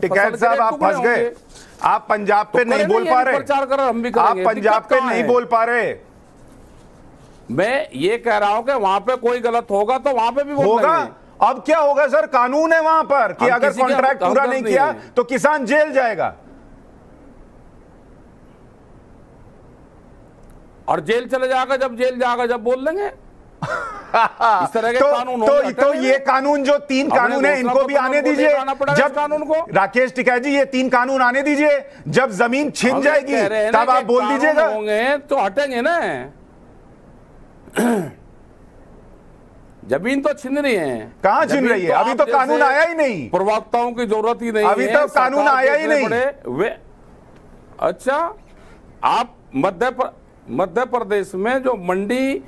टिकैत साहब आप फंस गए आप पंजाब पे तो नहीं बोल पा रहे आप पंजाब पे नहीं बोल पा रहे मैं ये कह रहा हूं कि वहां पे कोई गलत होगा तो वहां पे भी होगा अब क्या होगा सर कानून है वहां पर कि अगर कॉन्ट्रैक्ट पूरा नहीं किया तो किसान जेल जाएगा और जेल चले जाएगा जब जेल जाएगा जब बोल लेंगे इस तरह के तो, कानून तो, तो ये कानून जो तीन कानून है इनको तो भी आने दीजिए जब कानून को राकेश टिकैत जी ये तीन कानून आने दीजिए जब जमीन छिन जाएगी तब आप बोल दीजिएगा होंगे तो हटेंगे ना जमीन तो छिन रही है कहाँ छिन रही है तो अभी तो कानून आया ही नहीं प्रवक्ताओं की जरूरत ही नहीं अभी तो कानून आया ही नहीं वे अच्छा आप मध्य मध्य प्रदेश में जो मंडी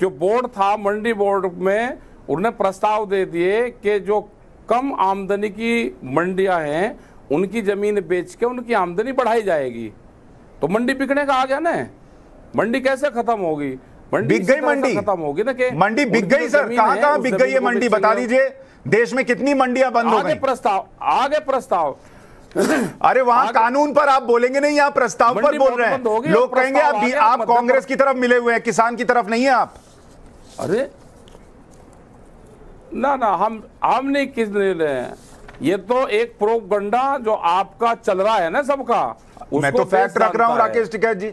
जो बोर्ड था मंडी बोर्ड में उन्होंने प्रस्ताव दे दिए कि जो कम आमदनी की मंडियां हैं उनकी ज़मीन बेच के उनकी आमदनी बढ़ाई जाएगी तो मंडी बिकने का आ गया ना मंडी कैसे खत्म होगी मंडी बिक गई मंडी खत्म होगी ना कि मंडी बिक गई सर कहां कहां बिक गई है मंडी बता दीजिए देश में कितनी मंडियां बंद हो गई प्रस्ताव आगे प्रस्ताव अरे वहां कानून पर आप बोलेंगे नहीं यहाँ प्रस्ताव पर बोल रहे हैं लोग कहेंगे आप आप कांग्रेस की तरफ मिले हुए हैं किसान की तरफ नहीं है आप अरे ना ना हम हम नहीं किस नहीं रहे हैं ये तो एक प्रोपगंडा जो आपका चल रहा है ना सबका मैं तो फैक्ट रख रहा हूँ राकेश टिकैत जी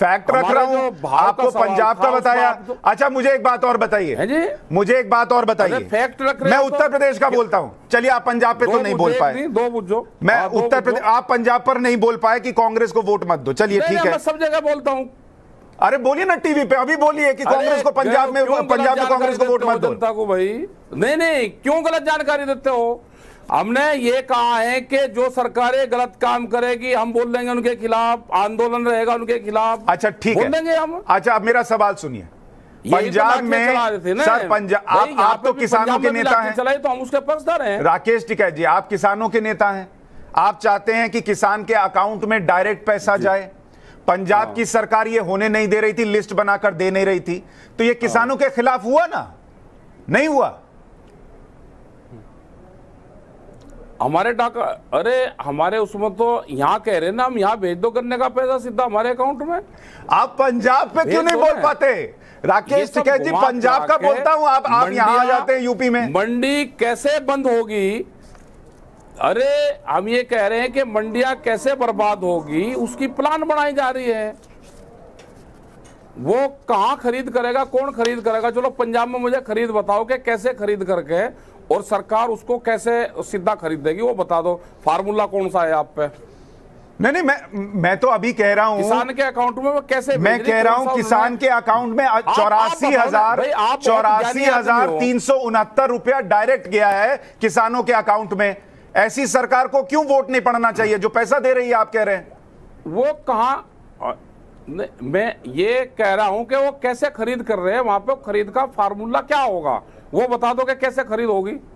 फैक्ट रख रहा हूँ आपको पंजाब का बताया अच्छा मुझे एक बात और बताइए मुझे एक बात और बताइए फैक्ट रख मैं तो- उत्तर प्रदेश का बोलता हूँ चलिए आप पंजाब पे तो नहीं बोल पाए दो बुझो मैं उत्तर प्रदेश आप पंजाब पर नहीं बोल पाए कि कांग्रेस को वोट मत दो चलिए ठीक है सब जगह बोलता हूँ अरे बोलिए ना टीवी पे अभी बोलिए कि कांग्रेस को पंजाब में पंजाब में कांग्रेस को वोट मत दो जनता को भाई नहीं नहीं क्यों गलत जानकारी देते हो हमने ये कहा है कि जो सरकारें गलत काम करेगी हम बोल देंगे उनके खिलाफ आंदोलन रहेगा उनके खिलाफ अच्छा ठीक है देंगे हम अच्छा अब मेरा सवाल सुनिए तो पंजाब तो में सर पंजाब आप, आप तो किसानों के नेता हैं चलाए तो हम उसके पक्षधर हैं राकेश टिकै जी आप किसानों के नेता हैं आप चाहते हैं कि किसान के अकाउंट में डायरेक्ट पैसा जाए पंजाब हाँ। की सरकार ये होने नहीं दे रही थी लिस्ट बनाकर दे नहीं रही थी तो ये किसानों हाँ। के खिलाफ हुआ ना नहीं हुआ हमारे डाका अरे हमारे उसमें तो यहाँ कह रहे ना हम यहाँ भेज दो करने का पैसा सीधा हमारे अकाउंट में आप पंजाब पे क्यों नहीं बोल पाते राकेश जी पंजाब का बोलता हूँ आप आप यहाँ आ जाते हैं यूपी में मंडी कैसे बंद होगी अरे हम ये कह रहे हैं कि मंडिया कैसे बर्बाद होगी उसकी प्लान बनाई जा रही है वो कहा खरीद करेगा कौन खरीद करेगा चलो पंजाब में मुझे खरीद बताओ कि कैसे खरीद करके और सरकार उसको कैसे सीधा खरीदेगी वो बता दो फार्मूला कौन सा है आप पे नहीं नहीं मैं मैं तो अभी कह रहा हूँ किसान के अकाउंट में वो कैसे मैं कह रहा हूँ किसान के अकाउंट में चौरासी हजार तो चौरासी हजार तीन सौ उनहत्तर रुपया डायरेक्ट गया है किसानों के अकाउंट में ऐसी सरकार को क्यों वोट नहीं पड़ना चाहिए जो पैसा दे रही है आप कह रहे हैं वो कहा मैं ये कह रहा हूं कि वो कैसे खरीद कर रहे हैं वहां पे खरीद का फार्मूला क्या होगा वो बता दो कि कैसे खरीद होगी